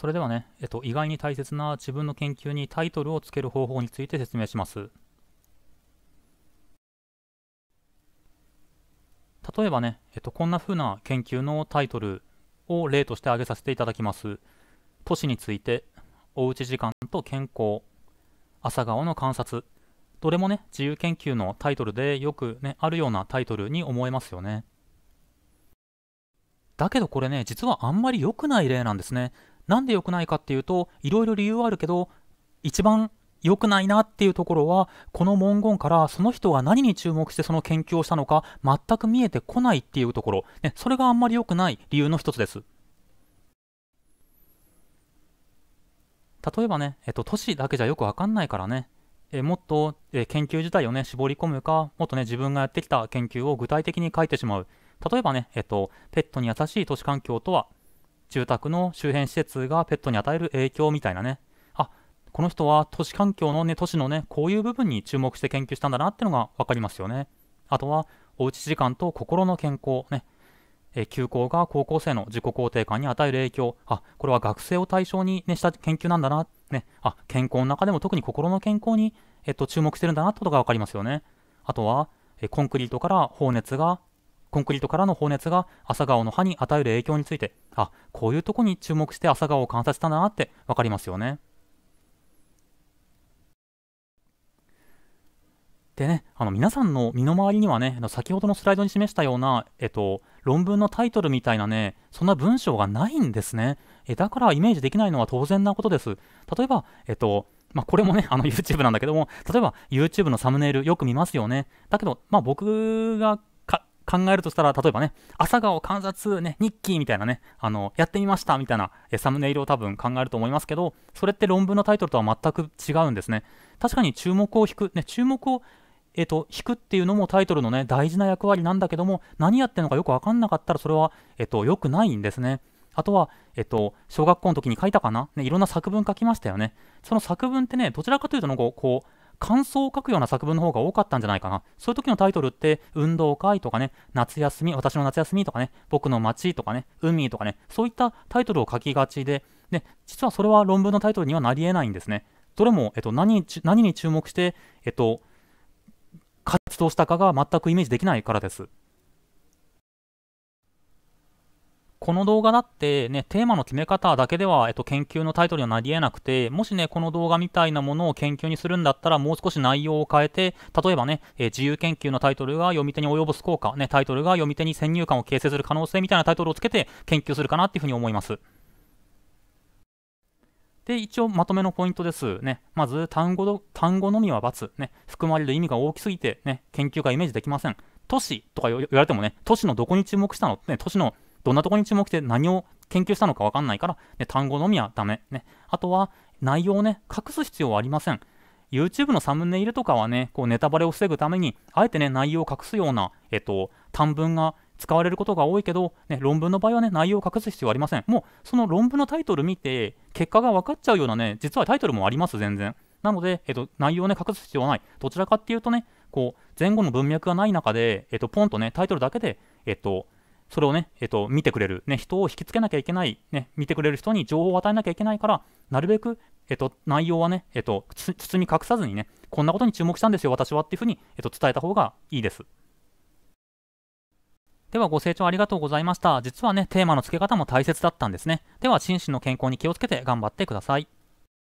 それではね、えっと、意外に大切な自分の研究にタイトルをつける方法について説明します。例えばね、えっと、こんな風な研究のタイトルを例として挙げさせていただきます。都市について、おうち時間と健康、朝顔の観察、どれもね、自由研究のタイトルでよくね、あるようなタイトルに思えますよね。だけどこれね、実はあんまり良くない例なんですね。なんで良くないかっていうといろいろ理由はあるけど一番良くないなっていうところはこの文言からその人が何に注目してその研究をしたのか全く見えてこないっていうところ、ね、それがあんまり良くない理由の一つです。例えばね、えっと、都市だけじゃよく分かんないからね、えもっと、え研究自体をね絞り込むかもっとね自分がやってきた研究を具体的に書いてしまう例えばね、えっと、ペットに優しい都市環境とは住宅の周辺施設がペットに与える影響みたいなねあこの人は都市環境のね都市のねこういう部分に注目して研究したんだなってのが分かりますよねあとはおうち時間と心の健康ねえ休校が高校生の自己肯定感に与える影響あこれは学生を対象に、ね、した研究なんだな、ね、あ健康の中でも特に心の健康に、えっと、注目してるんだなってことが分かりますよねあとはえコンクリートから放熱がコンクリートからの放熱が朝顔の歯に与える影響について、あ、こういうとこに注目して朝顔を観察したなってわかりますよね。でね、あの皆さんの身の回りにはね、先ほどのスライドに示したような、えっと、論文のタイトルみたいなね、そんな文章がないんですね。えだからイメージできないのは当然なことです。例えば、えっと、まあ、これもね、あの YouTube なんだけども、例えば YouTube のサムネイルよく見ますよね。だけど、まあ、僕が考えるとしたら、例えばね、朝顔観察、ね、日記みたいなね、あの、やってみましたみたいなサムネイルを多分考えると思いますけど、それって論文のタイトルとは全く違うんですね。確かに注目を引く、ね、注目をえっ、ー、と、引くっていうのもタイトルのね、大事な役割なんだけども、何やってるのかよくわかんなかったら、それは、えっ、ー、と、良くないんですね。あとは、えっ、と、小学校の時に書いたかな、ね、いろんな作文書きましたよね。その作文ってね、どちらかというと、なんかこう、感想を書くような作文の方が多かったんじゃないかな。そういう時のタイトルって、運動会とかね、夏休み、私の夏休みとかね、僕の街とかね、海とかね、そういったタイトルを書きがちで、で、実はそれは論文のタイトルにはなり得ないんですね。どれも、えっと、何何に注目して、えっと、活動したかが全くイメージできないからです。この動画だってね、テーマの決め方だけでは、えっと、研究のタイトルにはなり得なくて、もしね、この動画みたいなものを研究にするんだったら、もう少し内容を変えて、例えばね、えー、自由研究のタイトルが読み手に及ぼす効果、ね、タイトルが読み手に先入観を形成する可能性みたいなタイトルをつけて研究するかなっていうふうに思います。で、一応まとめのポイントです。ね、まず単語の、単語のみは×、ね、含まれる意味が大きすぎて、ね、研究がイメージできません。都市とか言われてもね、都市のどこに注目したの、ね、都市のどんなとこに注目して何を研究したのか分かんないから、ね、単語のみはダメ。ね。あとは、内容をね、隠す必要はありません。YouTube のサムネイルとかはね、こうネタバレを防ぐために、あえてね、内容を隠すような、えっと、短文が使われることが多いけど、ね、論文の場合はね、内容を隠す必要はありません。もう、その論文のタイトル見て、結果が分かっちゃうようなね、実はタイトルもあります、全然。なので、えっと、内容をね、隠す必要はない。どちらかっていうとね、こう、前後の文脈がない中で、えっと、ポンとね、タイトルだけで、えっと、それをね、えっと、見てくれる、ね、人を引きつけなきゃいけない、ね、見てくれる人に情報を与えなきゃいけないから、なるべく、えっと、内容はね、えっと、包み隠さずにね、こんなことに注目したんですよ、私はっていうふうに、えっと、伝えた方がいいです。ではご清聴ありがとうございました。実はね、テーマの付け方も大切だったんですね。では、心身の健康に気をつけて頑張ってください。